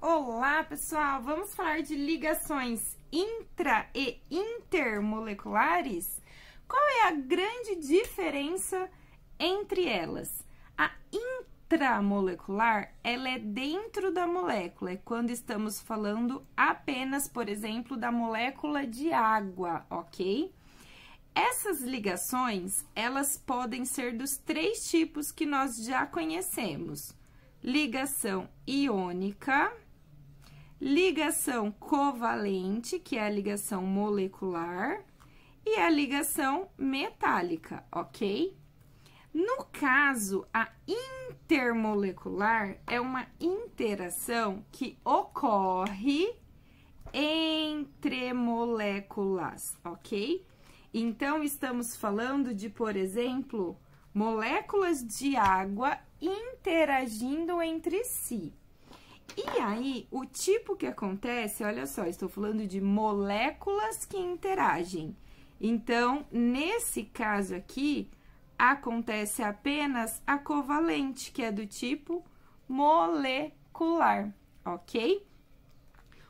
Olá, pessoal! Vamos falar de ligações intra e intermoleculares? Qual é a grande diferença entre elas? A intramolecular, ela é dentro da molécula, é quando estamos falando apenas, por exemplo, da molécula de água, ok? Essas ligações, elas podem ser dos três tipos que nós já conhecemos. Ligação iônica, ligação covalente, que é a ligação molecular, e a ligação metálica, ok? No caso, a intermolecular é uma interação que ocorre entre moléculas, ok? Então, estamos falando de, por exemplo, moléculas de água interagindo entre si. E aí, o tipo que acontece, olha só, estou falando de moléculas que interagem. Então, nesse caso aqui, acontece apenas a covalente, que é do tipo molecular, ok?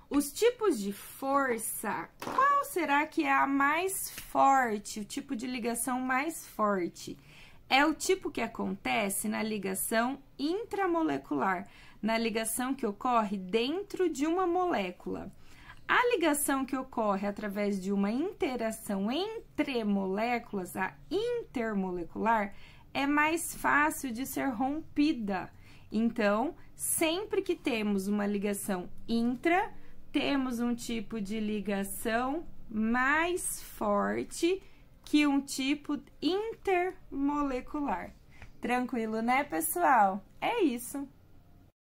Os tipos de força, qual será que é a mais forte, o tipo de ligação mais forte? é o tipo que acontece na ligação intramolecular, na ligação que ocorre dentro de uma molécula. A ligação que ocorre através de uma interação entre moléculas, a intermolecular, é mais fácil de ser rompida. Então, sempre que temos uma ligação intra, temos um tipo de ligação mais forte que um tipo intermolecular. Tranquilo, né, pessoal? É isso.